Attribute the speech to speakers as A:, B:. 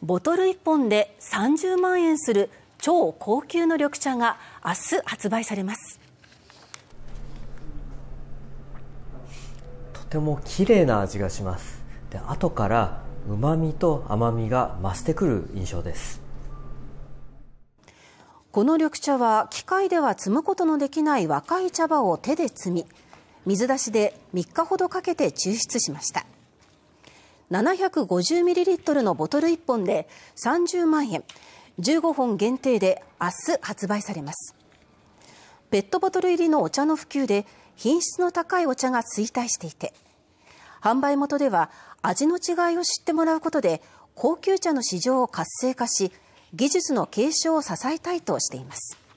A: ボトル1本で30万円する超高級の緑茶が明日発売されます
B: とても綺麗な味がしますで後から旨味と甘みが増してくる印象です
A: この緑茶は機械では摘むことのできない若い茶葉を手で摘み水出しで3日ほどかけて抽出しました7 5 0トルのボトル1本で30万円、15本限定で明日発売されます。ペットボトル入りのお茶の普及で品質の高いお茶が衰退していて、販売元では味の違いを知ってもらうことで高級茶の市場を活性化し、技術の継承を支えたいとしています。